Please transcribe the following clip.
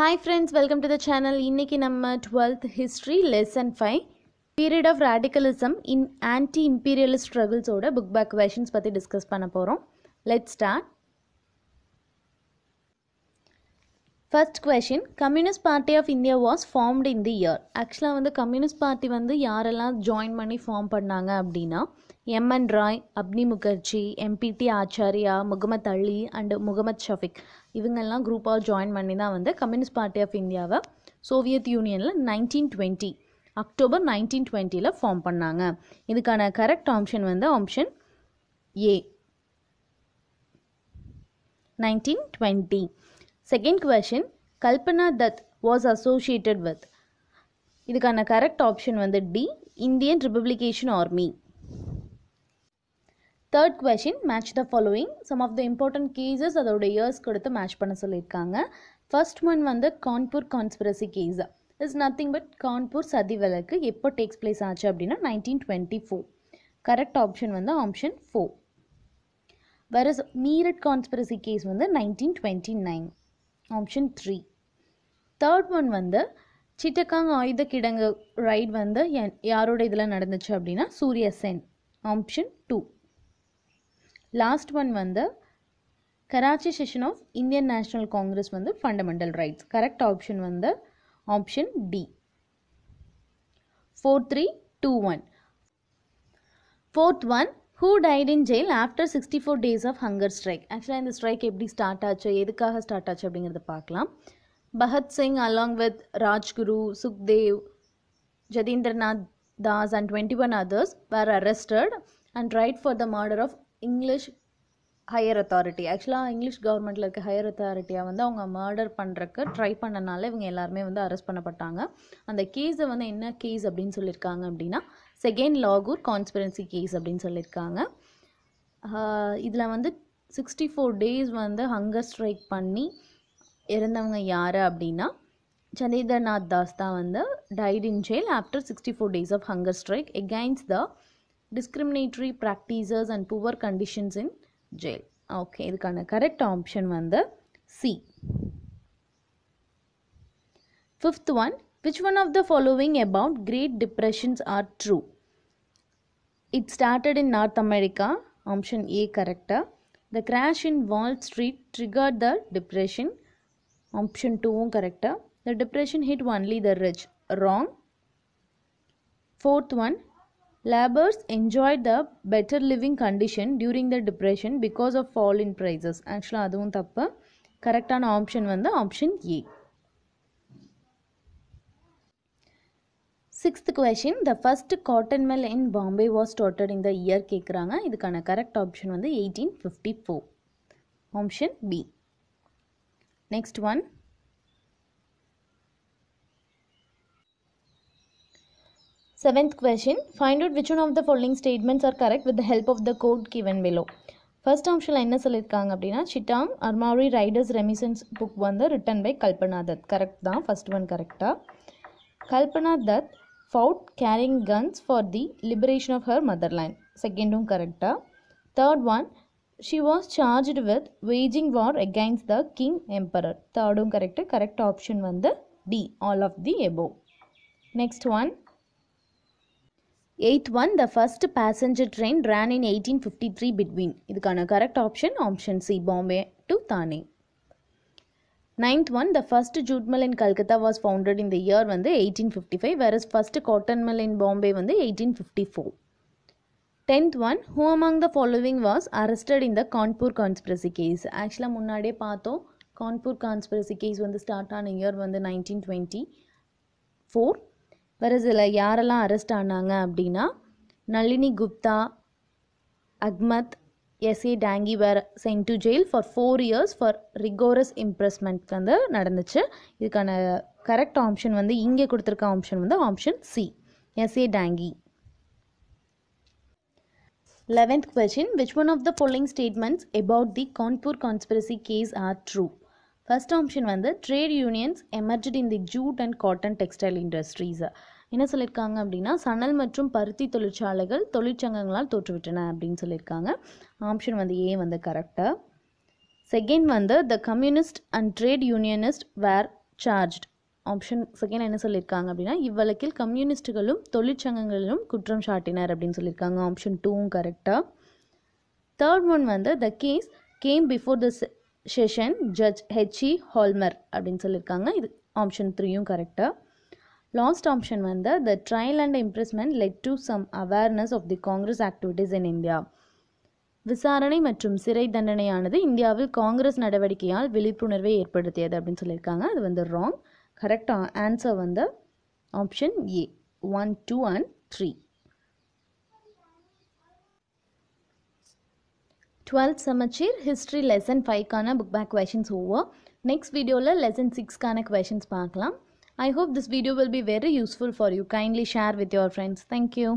Hi friends welcome to the channel இன்றைக்கி நம்ம twelfth history lesson five period of radicalism in anti imperialist ஸ்ட்ரகிள்ஸோட book back questions பற்றி discuss பண்ண போகிறோம் let start first question communist party of India was formed in the year ஆக்சுவலாக வந்து communist party வந்து யாரெல்லாம் ஜாயின் பண்ணி ஃபார்ம் பண்ணாங்க அப்படின்னா M N Roy Abani Mukherjee M P T Acharya Mohammad Ali and Mohammad Shafiq இவங்கெல்லாம் குரூப்பாக ஜாயின் பண்ணி தான் வந்து கம்யூனிஸ்ட் பார்ட்டி ஆஃப் இந்தியாவை சோவியத் யூனியனில் நைன்டீன் டுவெண்ட்டி அக்டோபர் நைன்டீன் டுவெண்ட்டியில் ஃபார்ம் பண்ணாங்க இதுக்கான கரெக்ட் ஆப்ஷன் வந்து option A nineteen twenty second question Kalpana Dutt was associated with இதுக்கான கரெக்ட் ஆப்ஷன் வந்து D Indian Republican Army third question match the following some of the important cases அதோட years கொடுத்து match பண்ண சொல்லியிருக்காங்க ஃபர்ஸ்ட் ஒன் வந்து Kanpur conspiracy case is nothing but Kanpur சதி விளக்கு எப்போ டேக்ஸ் பிளேஸ் ஆச்சு அப்படின்னா nineteen twenty four correct option வந்து ஆப்ஷன் ஃபோர் வேற மீரட் கான்ஸ்பிரசி கேஸ் வந்து nineteen twenty nine option three third one வந்து சிட்டக்காங் ஆயுத கிடங்கு ரைட் வந்து யாரோட இதில் நடந்துச்சு அப்படின்னா Surya Sen option two last one வந்து Karachi session of Indian National Congress வந்து ஃபண்டமெண்டல் ரைட்ஸ் கரெக்ட் ஆப்ஷன் வந்து option D four three two one fourth one who died in jail after sixty four days of hunger strike ஆக்சுவலாக இந்த strike எப்படி start ஆச்சு எதுக்காக start ஆச்சு அப்படிங்கிறத பார்க்கலாம் Bhagat Singh along with Rajguru Sukhdev Jatindranath Das and twenty one others were arrested and tried for the murder of English higher authority ஆக்சுவலாக English கவர்மெண்டில் இருக்க ஹையர் அத்தாரிட்டியாக வந்து அவங்க மர்டர் பண்ணுறக்கு ட்ரை பண்ணனால இவங்க எல்லாருமே வந்து அரெஸ்ட் பண்ணப்பட்டாங்க அந்த கேஸை வந்து என்ன கேஸ் அப்படின்னு சொல்லியிருக்காங்க அப்படின்னா செகண்ட் லாகூர் கான்ஸ்பிரன்சி கேஸ் அப்படின்னு சொல்லியிருக்காங்க இதில் வந்து சிக்ஸ்டி ஃபோர் டேஸ் வந்து ஹங்கர் ஸ்ட்ரைக் பண்ணி இறந்தவங்க யார் அப்படின்னா சந்திரநாத் தாஸ் தான் வந்து died in jail after sixty four days of hunger strike against the discriminatory practices and poor conditions in jail okay இதுக்கான கரெக்ட் ஆப்ஷன் வந்து C fifth one which one of the following about great depressions are true it started in North America option A கரெக்டாக the crash in Wall Street trigger the depression option டூவும் கரெக்டாக the depression hit only the rich wrong fourth one Laborers enjoyed the better living condition during the depression because of fall in prices ஆக்சுவலாக அதுவும் தப்பு கரெக்டான option வந்து option A sixth question the first cotton mill in Bombay was டாட்டட் இந்த year கேட்குறாங்க இதுக்கான correct option வந்து eighteen fifty four option B next one Seventh question, find out which one of the following statements are correct with the help of the code given below. First option line is Chittam, Armory Riders Remissions book one written by Kalpana Dutt. Correct the first one correct. Kalpana Dutt fought carrying guns for the liberation of her motherland. Second one correct. Third one, she was charged with waging war against the king emperor. Third one correct. Correct option one D. All of the above. Next one. Eight one the first passenger train ran in eighteen fifty three between இதுக்கான correct option option C Bombay to Thane ninth one the first jute mill in Calcutta was founded இந்த year வந்து eighteen fifty five whereas first cotton mill in Bombay வந்து eighteen fifty four tenth one who among the following was arrested இந்த Kanpur conspiracy case ஆக்சுவலாக முன்னாடியே பார்த்தோம் Kanpur conspiracy case வந்து start ஆன year வந்து நைன்டீன் டுவெண்ட்டி ஃபோர் வேறு யாரெல்லாம் அரெஸ்ட் ஆனாங்க அப்படின்னா Nalini Gupta Ahmad S A Dange were sent to jail for four years for rigorous imprisonment வந்து நடந்துச்சு இதுக்கான கரெக்ட் ஆப்ஷன் வந்து இங்கே கொடுத்துருக்க ஆப்ஷன் வந்து option C S A Dange eleventh question which one of the following statements about the Kanpur conspiracy case are true first option வந்து trade unions emerged in the jute and cotton textile industries என்ன சொல்லியிருக்காங்க அப்படின்னா சணல் மற்றும் பருத்தி தொழிற்சாலைகள் தொழிற்சங்கங்களால் தோற்றுவிட்டன அப்படின்னு சொல்லியிருக்காங்க ஆப்ஷன் வந்து ஏ வந்து கரெக்டாக செகண்ட் வந்து the communist and trade unionist were charged option second என்ன சொல்லியிருக்காங்க அப்படின்னா இவ்வழக்கில் கம்யூனிஸ்ட்டுகளும் தொழிற்சங்கங்களிலும் குற்றம் சாட்டினர் அப்படின்னு சொல்லியிருக்காங்க ஆப்ஷன் டூவும் கரெக்டாக தேர்ட் ஒன் வந்து the case came before the session judge H E Holmes அப்படின்னு சொல்லியிருக்காங்க இது ஆப்ஷன் த்ரீயும் கரெக்டாக லாஸ்ட் ஆப்ஷன் வந்து the trial and imprisonment led to some awareness of the Congress activities in India விசாரணை மற்றும் சிறை தண்டனையானது இந்தியாவில் காங்கிரஸ் நடவடிக்கையால் விழிப்புணர்வை ஏற்படுத்தியது அப்படின்னு சொல்லியிருக்காங்க அது வந்து ராங் கரெக்டாக ஆன்சர் வந்து option A one two and three twelfth சமச்சீர் ஹிஸ்ட்ரி லெசன் ஃபைவ்க்கான book back questions over next வீடியோவில் லெசன் சிக்ஸ்க்கான கொஷின்ஸ் பார்க்கலாம் I hope this video will be very useful for you kindly share with your friends thank you